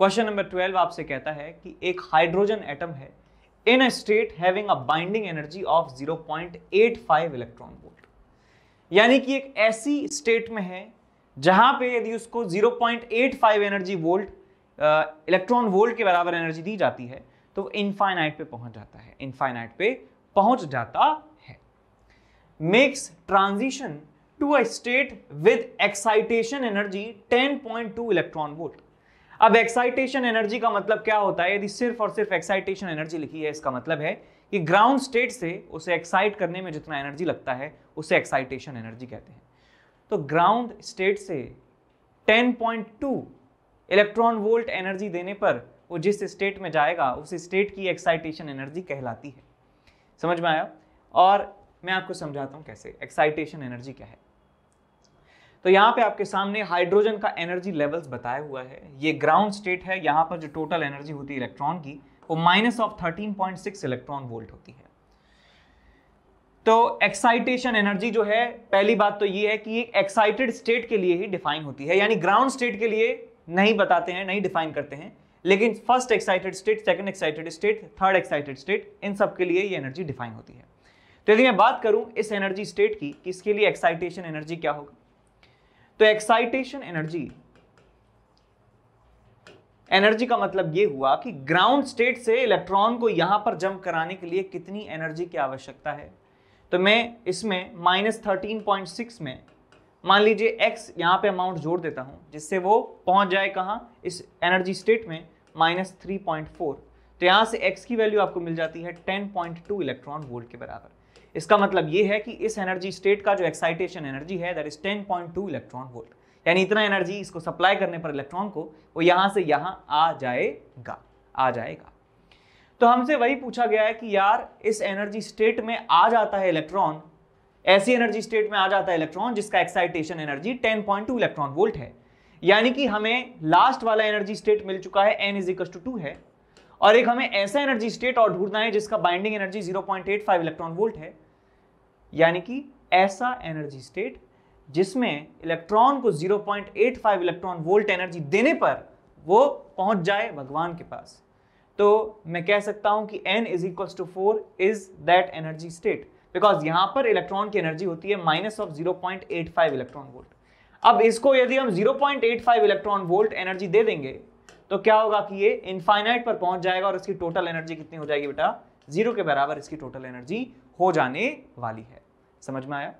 question number twelve आपसे कहता है कि एक हाइड्रोजन एटम है in a state having a binding energy of 0.85 electron volt यानी कि एक ऐसी स्टेट में है जहां पे यदि उसको 0.85 एनर्जी वोल्ट इलेक्ट्रॉन वोल्ट के बराबर एनर्जी दी जाती है तो इनफाइनाइट पे पहुंच जाता है इनफाइनाइट पे पहुंच जाता है makes transition to a state with excitation energy 10.2 electron volt अब एक्साइटेशन एनर्जी का मतलब क्या होता है यदि सिर्फ और सिर्फ एक्साइटेशन एनर्जी लिखी है इसका मतलब है कि ग्राउंड स्टेट से उसे एक्साइट करने में जितना एनर्जी लगता है उसे एक्साइटेशन एनर्जी कहते हैं तो ग्राउंड स्टेट से 10.2 इलेक्ट्रॉन वोल्ट एनर्जी देने पर वो जिस स्टेट में जाएगा उस स्टेट की एक्साइटेशन एनर्जी कहलाती है समझ में आया और मैं आपको समझाता हूँ कैसे एक्साइटेशन एनर्जी क्या है तो यहाँ पे आपके सामने हाइड्रोजन का एनर्जी लेवल्स बताया हुआ है ये ग्राउंड स्टेट है यहाँ पर जो टोटल एनर्जी होती है इलेक्ट्रॉन की वो minus of thirteen point six electron volt होती है तो एक्साइटेशन एनर्जी जो है पहली बात तो ये है कि एक्साइटेड स्टेट के लिए ही डिफाइन होती है यानी ग्राउंड स्टेट के लिए नहीं बताते हैं नहीं डिफाइन करते हैं लेकिन first excited state second excited state third excited state इन सब के लिए ये एनर्जी डिफाइन होती है तो यदि मैं बात करूं इस एनर्जी स्टेट की कि इसके लिए एक्साइटेशन एनर्जी क्या होगा तो एक्साइटेशन एनर्जी एनर्जी का मतलब यह हुआ कि ग्राउंड स्टेट से इलेक्ट्रॉन को यहां पर जंप कराने के लिए कितनी एनर्जी की आवश्यकता है तो मैं इसमें माइनस थर्टीन पॉइंट सिक्स में मान लीजिए एक्स यहां पे अमाउंट जोड़ देता हूं जिससे वो पहुंच जाए कहां इस एनर्जी स्टेट में माइनस थ्री पॉइंट फोर तो यहां से एक्स की वैल्यू आपको मिल जाती है ten point two electron volt के बराबर इसका मतलब ये है कि इस एनर्जी स्टेट का जो एक्साइटेशन एनर्जी है दैट इज 10.2 इलेक्ट्रॉन वोल्ट यानी इतना एनर्जी इसको सप्लाई करने पर इलेक्ट्रॉन को वो यहाँ से यहाँ आ जाएगा आ जाएगा तो हमसे वही पूछा गया है कि यार इस एनर्जी स्टेट में आ जाता है इलेक्ट्रॉन ऐसी एनर्जी स्टेट में आ जाता है इलेक्ट्रॉन जिसका एक्साइटेशन एनर्जी 10.2 इलेक्ट्रॉन वोल्ट है यानी कि हमें लास्ट वाला एनर्जी स्टेट मिल चुका है n is equal to two है और एक हमें ऐसा एनर्जी स्टेट और ढूंढना है जिसका बाइंडिंग एनर्जी 0.85 इलेक्ट्रॉन वोल्ट है यानी कि ऐसा एनर्जी स्टेट जिसमें इलेक्ट्रॉन को 0.85 इलेक्ट्रॉन वोल्ट एनर्जी देने पर वो पहुंच जाए भगवान के पास तो मैं कह सकता हूं कि n is equals to four is that energy state because यहां पर इलेक्ट्रॉन की एनर्जी होती है माइनस ऑफ 0.85 इलेक्ट्रॉन वोल्ट अब इसको यदि हम 0.85 इलेक्ट्रॉन वोल्ट एनर्जी दे देंगे तो क्या होगा कि ये इनफाइनाइट पर पहुंच जाएगा और इसकी टोटल एनर्जी कितनी हो जाएगी बेटा जीरो के बराबर इसकी टोटल एनर्जी हो जाने वाली है समझ में आया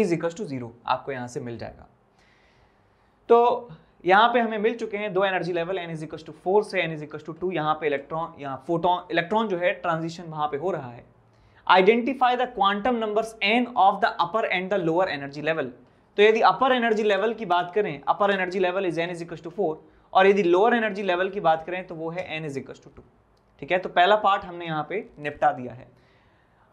इज इक्वल टू जीरो आपको यहां से मिल जाएगा तो यहां पे हमें मिल चुके हैं दो energy level n is equal to four से n is equal to two यहां पर इलेक्ट्रॉन यहां फोटोन इलेक्ट्रॉन जो है ट्रांजिशन वहां पर हो रहा है identify the quantum number n of the upper and the lower energy level तो यदि अपर एनर्जी लेवल की बात करें upper energy level is n is equal to four और यदि लोअर एनर्जी लेवल की बात करें तो वो है n is equal to two ठीक है तो पहला पार्ट हमने यहाँ पे निपटा दिया है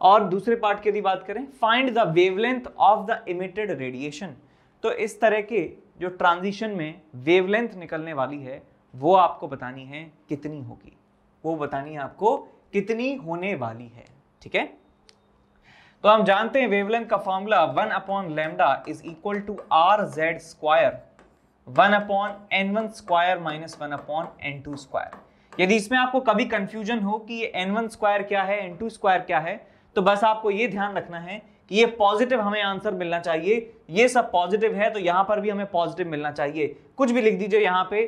और दूसरे पार्ट की यदि बात करें find the wavelength of the emitted radiation तो इस तरह के जो ट्रांजिशन में वेवलेंथ निकलने वाली है वो आपको बतानी है कितनी होगी वो बतानी है आपको कितनी होने वाली है ठीक है तो हम जानते हैं वेवलेंथ का formula one upon lambda is equal to R Z square one upon n one square minus one upon n two square यदि इसमें आपको कभी कंफ्यूजन हो कि ये एन वन स्क्वायर क्या है एन टू स्क्वायर क्या है तो बस आपको ये ध्यान रखना है कि ये पॉजिटिव हमें आंसर मिलना चाहिए ये सब पॉजिटिव है तो यहां पर भी हमें पॉजिटिव मिलना चाहिए कुछ भी लिख दीजिए यहां पे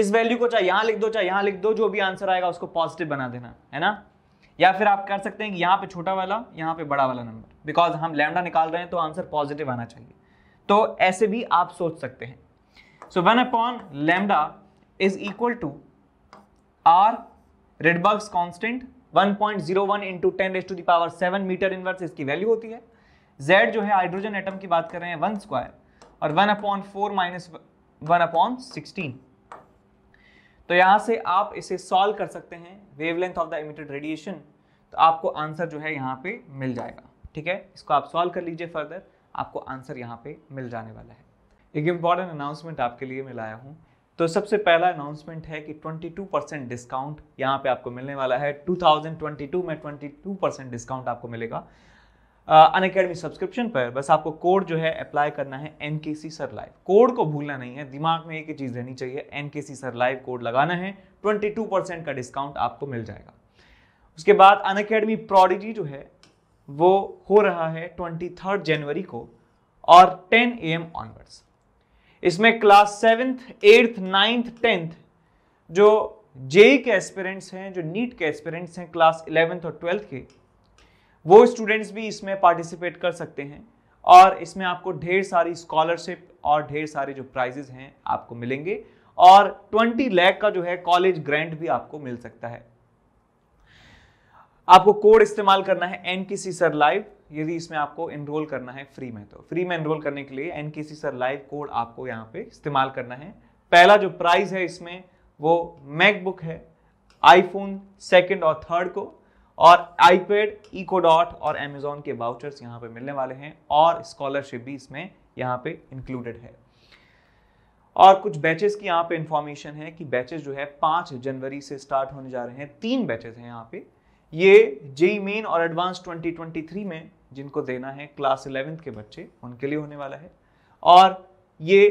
इस वैल्यू को चाहे यहां लिख दो चाहे यहां लिख दो जो भी आंसर आएगा उसको पॉजिटिव बना देना है ना या फिर आप कर सकते हैं कि यहां पे छोटा वाला यहां पे बड़ा वाला नंबर बिकॉज हम लैमडा निकाल रहे हैं तो आंसर पॉजिटिव आना चाहिए तो ऐसे भी आप सोच सकते हैं so one upon lambda is equal to R Rydberg's constant 1.01 point zero one into ten raise to the power seven metre inverse इसकी वैल्यू होती है Z जो है हाइड्रोजन एटम की बात कर रहे हैं वन स्क्वायर और one upon four minus one upon sixteen तो यहाँ से आप इसे सॉल्व कर सकते हैं wavelength of the emitted radiation तो आपको आंसर जो है यहाँ पे मिल जाएगा ठीक है इसको आप सॉल्व कर लीजिए फर्दर आपको आंसर यहाँ पे मिल जाने वाला है एक इम्पॉर्टेंट अनाउंसमेंट आपके लिए मैं लाया हूँ तो सबसे पहला अनाउंसमेंट है कि 22 परसेंट डिस्काउंट यहाँ पे आपको मिलने वाला है 2022 में 22 परसेंट डिस्काउंट आपको मिलेगा अन अकेडमी सब्सक्रिप्शन पर बस आपको कोड जो है अप्लाई करना है N K C sir live code को भूलना नहीं है दिमाग में एक ही चीज़ रहनी चाहिए N K C sir live code लगाना है 22 परसेंट का डिस्काउंट आपको मिल जाएगा उसके बाद अन अकेडमी प्रोडिजी जो है वो हो रहा है ट्वेंटी थर्ड जनवरी को और टेन ए एम ऑनवर्ड्स इसमें class seventh eighth ninth tenth जो जेई के एस्पिरेंट्स हैं जो नीट के एस्पिरेंट्स हैं क्लास इलेवेंथ और ट्वेल्थ के वो स्टूडेंट्स भी इसमें पार्टिसिपेट कर सकते हैं और इसमें आपको ढेर सारी स्कॉलरशिप और ढेर सारे जो प्राइजेस हैं आपको मिलेंगे और 20 लाख का जो है कॉलेज ग्रांट भी आपको मिल सकता है आपको कोड इस्तेमाल करना है एन सर लाइव यदि इसमें आपको इनरोल करना है फ्री में तो फ्री में इनरोल करने के लिए N K C sir live code आपको यहाँ पे इस्तेमाल करना है पहला जो प्राइस है इसमें वो मैकबुक है आईफोन सेकेंड और थर्ड को और आईपैड इकोडॉट और अमेजोन के वाउचर्स यहाँ पे मिलने वाले हैं और स्कॉलरशिप भी इसमें यहाँ पे इंक्लूडेड है और कुछ बैचेस की यहाँ पे इंफॉर्मेशन है कि बैचेस जो है पाँच जनवरी से स्टार्ट होने जा रहे हैं तीन बैचेस हैं यहाँ पे ये जेई मेन और एडवांस 2023 में जिनको देना है क्लास इलेवेंथ के बच्चे उनके लिए होने वाला है और ये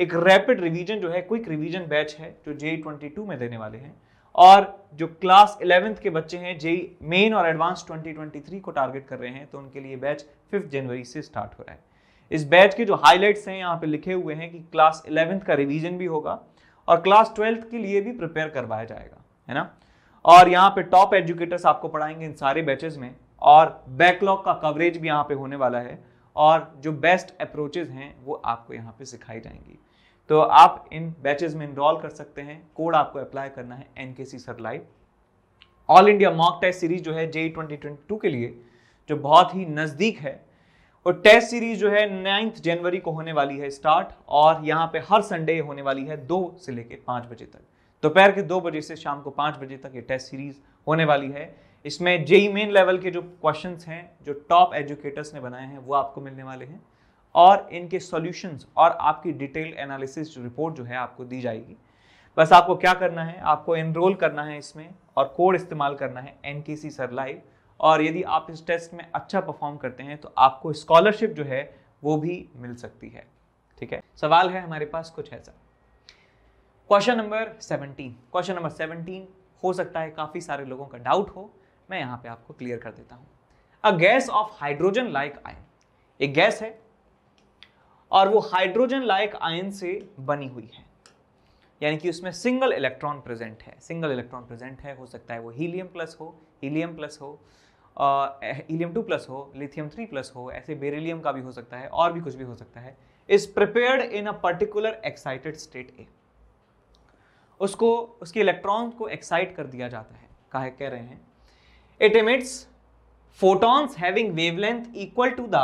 एक रैपिड रिवीजन जो है क्विक रिवीजन बैच है जो जे ट्वेंटी टू में देने वाले हैं और जो क्लास इलेवेंथ के बच्चे हैं जे मेन और एडवांस ट्वेंटी ट्वेंटी थ्री को टारगेट कर रहे हैं तो उनके लिए बैच फिफ्थ जनवरी से स्टार्ट हो रहा है इस बैच के जो हाईलाइट्स हैं यहाँ पे लिखे हुए हैं कि क्लास इलेवेंथ का रिवीजन भी होगा और क्लास ट्वेल्थ के लिए भी प्रिपेयर करवाया जाएगा है ना और यहाँ पे टॉप एजुकेटर्स आपको पढ़ाएंगे इन सारे बैचेस में और बैकलॉग का कवरेज भी यहाँ पे होने वाला है और जो बेस्ट अप्रोचेज हैं वो आपको यहाँ पे सिखाई जाएंगी तो आप इन बैचेज में इनरोल कर सकते हैं कोड आपको अप्लाई करना है N K C sir live all India mock test series जो है जे ट्वेंटी ट्वेंटी टू के लिए जो बहुत ही नज़दीक है और टेस्ट सीरीज जो है नाइन्थ जनवरी को होने वाली है स्टार्ट और यहाँ पे हर संडे होने वाली है दो से लेकर पाँच बजे तक दोपहर के दो बजे से शाम को पाँच बजे तक ये टेस्ट सीरीज होने वाली है इसमें जेई मेन लेवल के जो क्वेश्चन हैं जो टॉप एजुकेटर्स ने बनाए हैं वो आपको मिलने वाले हैं और इनके सॉल्यूशंस और आपकी डिटेल एनालिसिस रिपोर्ट जो है आपको दी जाएगी बस आपको क्या करना है आपको एनरोल करना है इसमें और कोड इस्तेमाल करना है N K C sir live और यदि आप इस टेस्ट में अच्छा परफॉर्म करते हैं तो आपको स्कॉलरशिप जो है वो भी मिल सकती है ठीक है सवाल है हमारे पास कुछ ऐसा question number seventeen question number seventeen हो सकता है काफ़ी सारे लोगों का डाउट हो मैं यहां पे आपको क्लियर कर देता हूं a gas of hydrogen like ion एक गैस है और वो हाइड्रोजन लाइक आयन से बनी हुई है यानी कि उसमें सिंगल इलेक्ट्रॉन प्रेजेंट है सिंगल इलेक्ट्रॉन प्रेजेंट है हो सकता है वो हीलियम प्लस हो हीलियम प्लस हो हीलियम टू प्लस हो लिथियम थ्री प्लस हो ऐसे बेरिलियम का भी हो सकता है और भी कुछ भी हो सकता है is prepared in a particular excited state ए उसको उसके इलेक्ट्रॉन को एक्साइट कर दिया जाता है कहा कह रहे हैं it emits photons having wavelength equal to the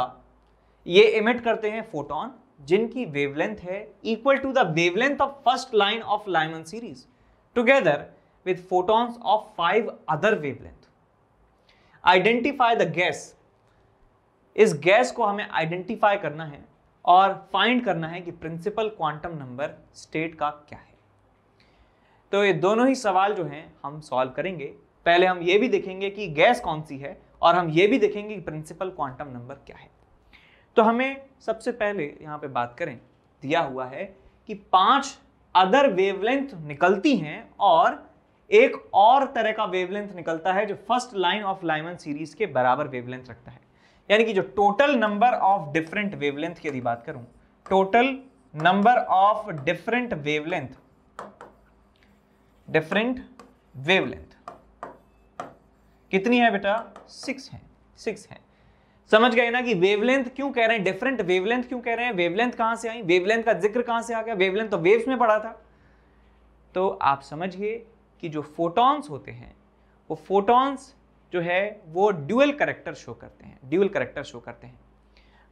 ये इमिट करते हैं फोटोन जिनकी वेवलेंथ है equal to the wavelength of first line of Lyman series together with photons of five other wavelength identify the gas इस gas को हमें identify करना है और फाइंड करना है कि प्रिंसिपल क्वांटम नंबर स्टेट का क्या है तो ये दोनों ही सवाल जो हैं हम सॉल्व करेंगे पहले हम ये भी देखेंगे कि गैस कौन सी है और हम ये भी देखेंगे कि प्रिंसिपल क्वांटम नंबर क्या है तो हमें सबसे पहले यहाँ पे बात करें दिया हुआ है कि पांच अदर वेवलेंथ निकलती हैं और एक और तरह का वेवलेंथ निकलता है जो first line of Lyman series के बराबर वेवलेंथ रखता है यानी कि जो total number of different wavelength की यदि बात करूं total number of different wavelength different wavelength कितनी है बेटा सिक्स है सिक्स है समझ गए ना कि वेवलेंथ क्यों कह रहे हैं डिफरेंट वेवलेंथ क्यों कह रहे हैं वेवलेंथ कहाँ से आई वेवलेंथ का जिक्र कहाँ से आ गया वेवलेंथ तो वेव्स में पड़ा था तो आप समझिए कि जो फोटॉन्स होते हैं वो फोटॉन्स जो है वो ड्यूअल करेक्टर शो करते हैं ड्यूअल करेक्टर शो करते हैं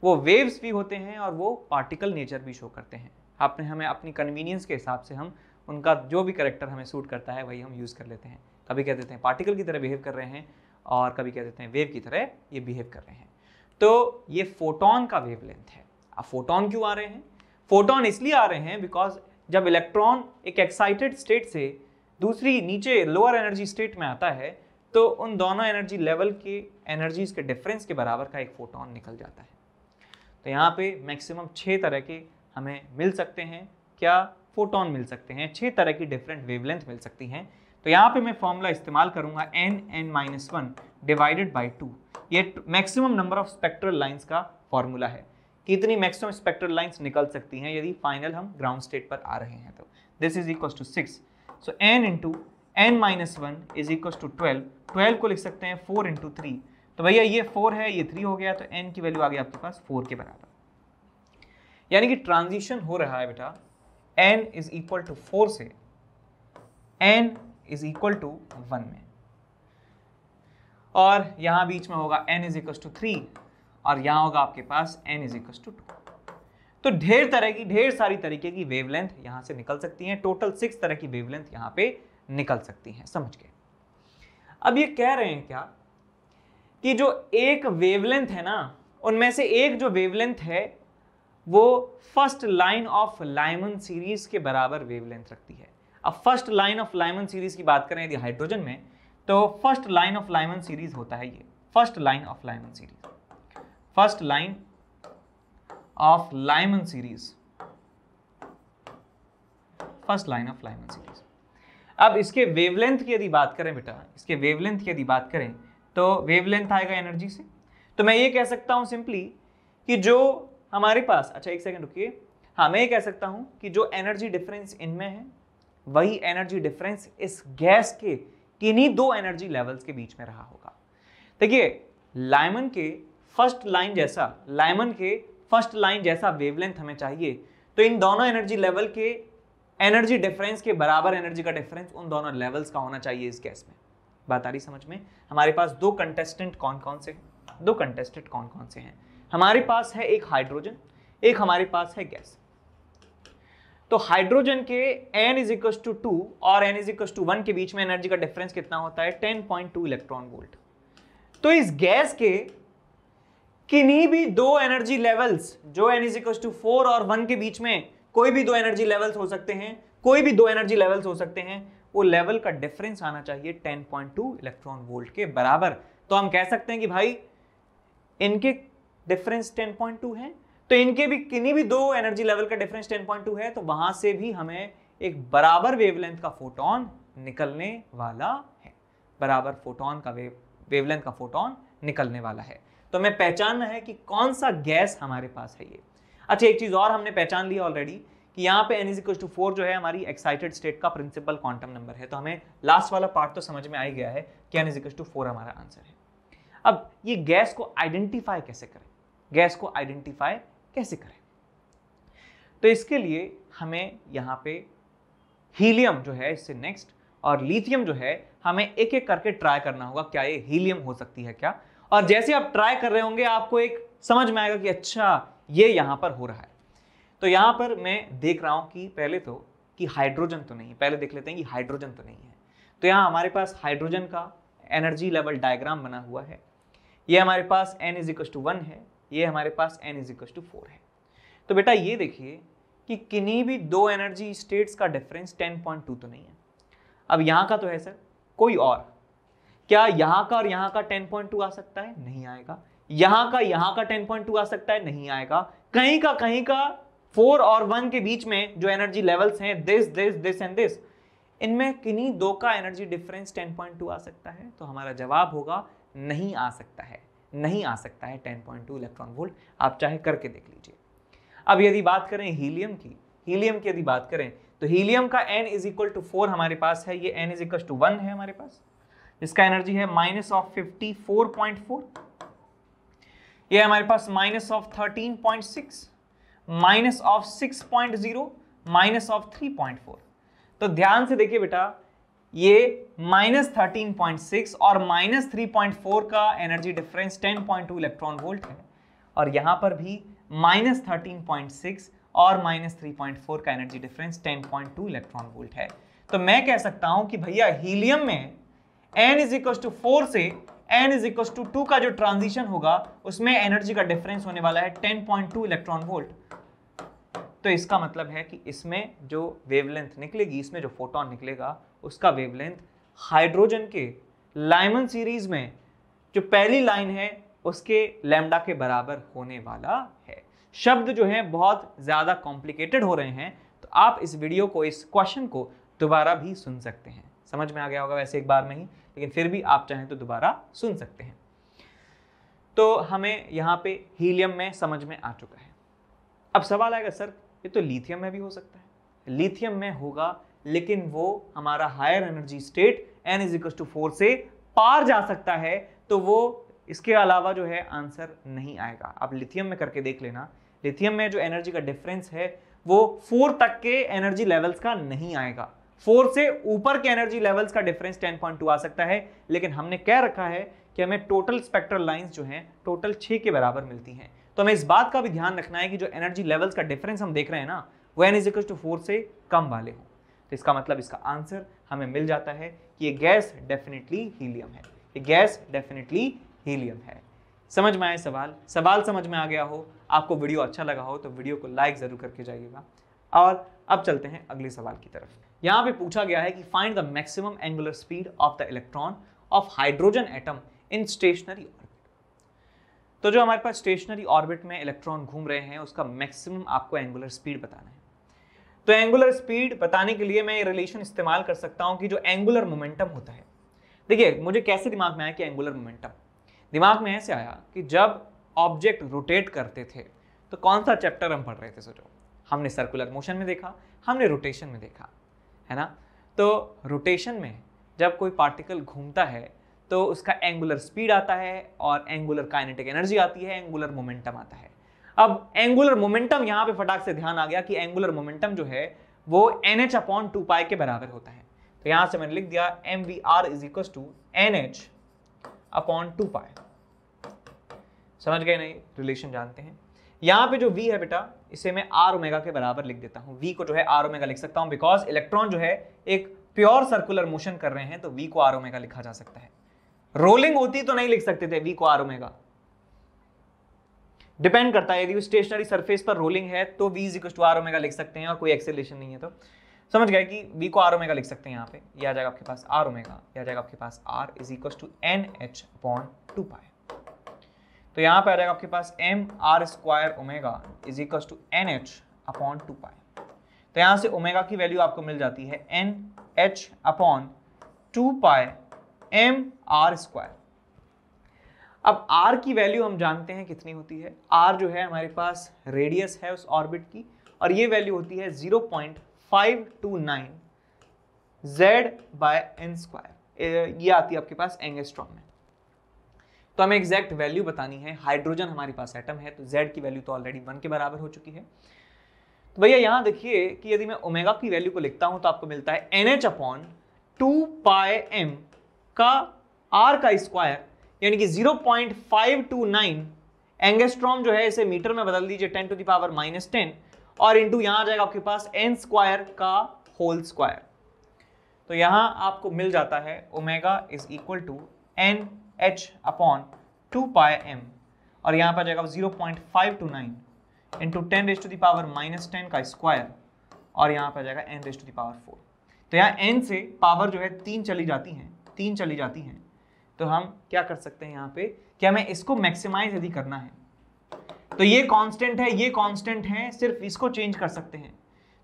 वो वेव्स भी होते हैं और वो पार्टिकल नेचर भी शो करते हैं आपने हमें अपनी कन्वीनियंस के हिसाब से हम उनका जो भी करेक्टर हमें सूट करता है वही हम यूज़ कर लेते हैं कभी कह देते हैं पार्टिकल की तरह बिहेव कर रहे हैं और कभी कह देते हैं वेव की तरह ये बिहेव कर रहे हैं तो ये फोटोन का वेव लेंथ है अब फोटोन क्यों आ रहे हैं फोटोन इसलिए आ रहे हैं बिकॉज जब इलेक्ट्रॉन एक एक्साइटेड स्टेट से दूसरी नीचे लोअर एनर्जी स्टेट में आता है तो उन दोनों एनर्जी लेवल के एनर्जीज के डिफरेंस के बराबर का एक फोटोन निकल जाता है तो यहाँ पे मैक्सिमम छः तरह के हमें मिल सकते हैं क्या फोटोन मिल सकते हैं छः तरह की डिफरेंट वेवलेंथ मिल सकती हैं तो यहाँ पे मैं फॉर्मूला इस्तेमाल करूंगा n n minus one divided by two ये maximum number of spectral lines का फॉर्मूला है कितनी मैक्सिमम स्पेक्ट्रल लाइन्स निकल सकती हैं यदि फाइनल हम ग्राउंड स्टेट पर आ रहे हैं तो this is equal to six so n into n minus one is equal to twelve twelve को लिख सकते हैं फोर इंटू थ्री तो भैया ये फोर है ये थ्री हो गया तो एन की वैल्यू आ गई आपके पास फोर के बराबर यानी कि ट्रांजिशन हो रहा है बेटा n is equal to four से n is equal to one में और यहां बीच में होगा n is equal to three और यहां होगा आपके पास n is equal to two तो ढेर तरह की ढेर सारी तरीके की वेवलेंथ यहां से निकल सकती हैं टोटल सिक्स तरह की वेवलेंथ यहां पे निकल सकती हैं समझ के अब ये कह रहे हैं क्या कि जो एक वेवलेंथ है ना उनमें से एक जो वेवलेंथ है वो first line of Lyman series के बराबर वेवलेंथ रखती है अब first line of Lyman series की बात करें यदि हाइड्रोजन में तो first line of Lyman series होता है ये first line of Lyman series first line of Lyman series first line of Lyman series अब इसके वेवलेंथ की यदि बात करें बेटा इसके वेवलेंथ की यदि बात करें तो वेवलेंथ आएगा एनर्जी से तो मैं ये कह सकता हूं सिंपली कि जो हमारे पास अच्छा एक सेकंड रुकिए हाँ मैं ये कह सकता हूं कि जो एनर्जी डिफरेंस इनमें है वही एनर्जी डिफरेंस इस गैस के किन्हीं दो एनर्जी लेवल्स के बीच में रहा होगा देखिए लाइमन के फर्स्ट लाइन जैसा लाइमन के फर्स्ट लाइन जैसा वेवलेंथ हमें चाहिए तो इन दोनों एनर्जी लेवल के एनर्जी डिफरेंस के बराबर एनर्जी का डिफरेंस उन दोनों लेवल्स का होना चाहिए इस गैस में बात आ रही समझ में हमारे पास दो कंटेस्टेंट कौन कौन से हैं दो कंटेस्टेंट कौन कौन से हैं हमारे पास है एक हाइड्रोजन एक हमारे पास है गैस तो हाइड्रोजन के n is equal to two और n is equal to one के बीच में एनर्जी का डिफरेंस कितना होता है ten point two electron volt तो इस गैस के किन्हीं भी दो एनर्जी लेवल्स जो n is equal to four और वन के बीच में कोई भी दो एनर्जी लेवल्स हो सकते हैं कोई भी दो एनर्जी लेवल्स हो सकते हैं वो लेवल का डिफरेंस आना चाहिए 10.2 इलेक्ट्रॉन वोल्ट के बराबर तो हम कह सकते हैं कि भाई इनके डिफरेंस 10.2 है तो इनके भी किन्हीं भी दो एनर्जी लेवल का डिफरेंस 10.2 है तो वहां से भी हमें एक बराबर वेवलेंथ का फोटोन निकलने वाला है बराबर फोटोन का वेव वेवलेंथ का फोटोन निकलने वाला है तो हमें पहचानना है कि कौन सा गैस हमारे पास है ये अच्छा एक चीज़ और हमने पहचान ली ऑलरेडी कि यहाँ पे n is equal to four जो है हमारी एक्साइटेड स्टेट का प्रिंसिपल क्वांटम नंबर है तो हमें लास्ट वाला पार्ट तो समझ में आ ही गया है कि n is equal to four हमारा आंसर है अब ये गैस को आइडेंटिफाई कैसे करें गैस को आइडेंटिफाई कैसे करें तो इसके लिए हमें यहाँ पे हीलियम जो है इससे नेक्स्ट और लिथियम जो है हमें एक एक करके ट्राई करना होगा क्या ये हीलियम हो सकती है क्या और जैसे आप ट्राई कर रहे होंगे आपको एक समझ में आएगा कि अच्छा ये यहाँ पर हो रहा है तो यहाँ पर मैं देख रहा हूँ कि पहले तो कि हाइड्रोजन तो नहीं पहले देख लेते हैं कि हाइड्रोजन तो नहीं है तो यहाँ हमारे पास हाइड्रोजन का एनर्जी लेवल डायग्राम बना हुआ है ये हमारे पास n is equal to one है ये हमारे पास n is equal to four है तो बेटा ये देखिए कि किन्हीं भी दो एनर्जी स्टेट्स का डिफरेंस टेन पॉइंट टू तो नहीं है अब यहाँ का तो है सर कोई और क्या यहाँ का और यहाँ का टेन पॉइंट टू आ सकता है नहीं आएगा यहाँ का यहाँ का टेन पॉइंट टू आ सकता है नहीं आएगा कहीं का कहीं का फोर और वन के बीच में जो एनर्जी लेवल्स हैं this this this and this इनमें किन्हीं दो का एनर्जी डिफरेंस 10.2 आ सकता है तो हमारा जवाब होगा नहीं आ सकता है नहीं आ सकता है 10.2 इलेक्ट्रॉन वोल्ट आप चाहे करके देख लीजिए अब यदि बात करें हीलियम की हीलियम की यदि बात करें तो हीलियम का n is equal to four हमारे पास है ये n is equal to one है हमारे पास इसका एनर्जी है minus of fifty four point four ये हमारे पास minus of thirteen point six minus of six point zero minus of three point four तो ध्यान से देखिए बेटा ये माइनस थर्टीन पॉइंट सिक्स और माइनस थ्री पॉइंट फोर का energy difference ten point two electron volt है और यहां पर भी माइनस थर्टीन पॉइंट सिक्स और माइनस थ्री पॉइंट फोर का energy difference ten point two electron volt है तो मैं कह सकता हूं कि भैया हीलियम में n is equal to four से n is equal to two का जो ट्रांजिशन होगा उसमें एनर्जी का डिफरेंस होने वाला है ten point two electron volt तो इसका मतलब है कि इसमें जो वेवलेंथ निकलेगी इसमें जो फोटोन निकलेगा उसका वेवलेंथ हाइड्रोजन के लाइमन सीरीज में जो पहली लाइन है उसके लैम्डा के बराबर होने वाला है शब्द जो है बहुत ज़्यादा कॉम्प्लिकेटेड हो रहे हैं तो आप इस वीडियो को इस क्वेश्चन को दोबारा भी सुन सकते हैं समझ में आ गया होगा वैसे एक बार में ही लेकिन फिर भी आप चाहें तो दोबारा सुन सकते हैं तो हमें यहाँ पे हीलियम में समझ में आ चुका है अब सवाल आएगा सर ये तो लिथियम में भी हो सकता है लिथियम में होगा लेकिन वो हमारा higher energy state n is equal to four से पार जा सकता है तो वो इसके अलावा जो है आंसर नहीं आएगा आप लिथियम में करके देख लेना लिथियम में जो एनर्जी का डिफरेंस है वो फोर तक के एनर्जी लेवल्स का नहीं आएगा फोर से ऊपर के एनर्जी लेवल्स का डिफरेंस 10.2 आ सकता है लेकिन हमने कह रखा है कि हमें टोटल स्पेक्ट्रल लाइंस जो हैं टोटल छः के बराबर मिलती हैं तो हमें इस बात का भी ध्यान रखना है कि जो एनर्जी लेवल्स का डिफरेंस हम देख रहे हैं ना वो n is equal to four से कम वाले हों तो इसका मतलब इसका आंसर हमें मिल जाता है कि ये गैस डेफिनेटली हीलियम है ये गैस डेफिनेटली हीलियम है समझ में आए सवाल सवाल समझ में आ गया हो आपको वीडियो अच्छा लगा हो तो वीडियो को लाइक ज़रूर करके जाइएगा और अब चलते हैं अगले सवाल की तरफ यहाँ पे पूछा गया है कि find the maximum angular speed of the electron of hydrogen atom in stationary orbit तो जो हमारे पास स्टेशनरी ऑर्बिट में इलेक्ट्रॉन घूम रहे हैं उसका मैक्सिमम आपको एंगुलर स्पीड बताना है तो एंगुलर स्पीड बताने के लिए मैं ये रिलेशन इस्तेमाल कर सकता हूँ कि जो एंगुलर मोमेंटम होता है देखिए मुझे कैसे दिमाग में आया कि एंगुलर मोमेंटम दिमाग में ऐसे आया कि जब ऑब्जेक्ट रोटेट करते थे तो कौन सा चैप्टर हम पढ़ रहे थे सोचो हमने सर्कुलर मोशन में देखा हमने रोटेशन में देखा है ना तो रोटेशन में जब कोई पार्टिकल घूमता है तो उसका एंगुलर स्पीड आता है और एंगुलर काइनेटिक एनर्जी आती है एंगुलर मोमेंटम आता है अब एंगुलर मोमेंटम यहां पे फटाक से ध्यान आ गया कि एंगुलर मोमेंटम जो है वो n h upon two pi के बराबर होता है तो यहां से मैंने लिख दिया m v r is equal to n h upon two pi समझ गए नहीं रिलेशन जानते हैं यहां पे जो v है बेटा इसे मैं आर ओमेगा के बराबर लिख देता हूं v को जो है आर ओमेगा लिख सकता हूं बिकॉज इलेक्ट्रॉन जो है एक प्योर सर्कुलर मोशन कर रहे हैं तो v को आर ओमेगा लिखा जा सकता है रोलिंग होती तो नहीं लिख सकते थे v को आर ओमेगा डिपेंड करता है यदि वो स्टेशनरी सरफेस पर रोलिंग है तो v is equal to r omega लिख सकते हैं और कोई एक्सेलेशन नहीं है तो समझ गए कि वी को आर ओमेगा लिख सकते हैं यहाँ पे यह आ जाएगा आपके पास आर ओमेगा यह आ जाएगा आपके पास r is equal to n h upon two pi तो यहाँ पे आ जाएगा आपके पास m r square omega is equal to n h upon two pi तो यहाँ से ओमेगा की वैल्यू आपको मिल जाती है n h upon two pi m r square अब आर की वैल्यू हम जानते हैं कितनी होती है आर जो है हमारे पास रेडियस है उस ऑर्बिट की और ये वैल्यू होती है 0.529 जेड बाय एन स्क्वायर ये आती है आपके पास एंगस्ट्रॉम में तो हमें एग्जैक्ट वैल्यू बतानी है हाइड्रोजन हमारे पास एटम है तो जेड की वैल्यू तो ऑलरेडी वन के बराबर हो चुकी है तो भैया यहां देखिए कि यदि मैं ओमेगा की वैल्यू को लिखता हूं तो आपको मिलता है n h upon two pi m का आर का स्क्वायर यानी कि 0.529 एंगेस्ट्रॉम जो है इसे मीटर में बदल दीजिए 10 to the power power minus ten और इंटू यहां आ जाएगा आपके पास एन स्क्वायर का होल स्क्वायर तो यहाँ आपको मिल जाता है omega is equal to n h upon two pi m और यहां पर जाएगा zero point five two nine into ten raise to the power minus ten का स्क्वायर और यहां पर जाएगा n raise to the power four तो यहाँ एन से पावर जो है तीन चली जाती हैं तीन चली जाती हैं तो हम क्या कर सकते हैं यहाँ पे कि हमें इसको मैक्सिमाइज यदि करना है तो ये कांस्टेंट है ये कांस्टेंट है सिर्फ इसको चेंज कर सकते हैं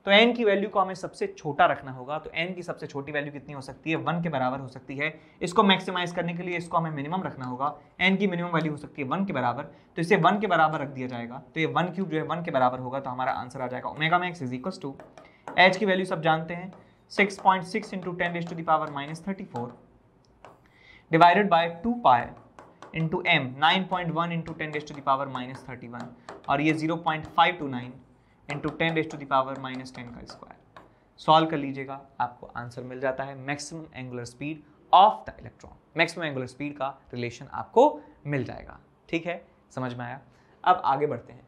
तो एन की वैल्यू को हमें सबसे छोटा रखना होगा तो एन की सबसे छोटी वैल्यू कितनी हो सकती है वन के बराबर हो सकती है इसको मैक्सिमाइज करने के लिए इसको हमें मिनिमम रखना होगा एन की मिनिमम वैल्यू हो सकती है वन के बराबर तो इसे वन के बराबर रख दिया जाएगा तो ये वन क्यूब जो है वन के बराबर होगा तो हमारा आंसर आ जाएगा omega max is equals to h की वैल्यू सब जानते हैं six point six into ten to the power minus thirty four divided by two pi into m nine point one into ten days to the power minus thirty one और ये zero point five two nine into ten days to the power minus ten का square solve कर लीजिएगा आपको answer मिल जाता है maximum angular speed of the electron maximum angular speed का रिलेशन आपको मिल जाएगा ठीक है समझ में आया अब आगे बढ़ते हैं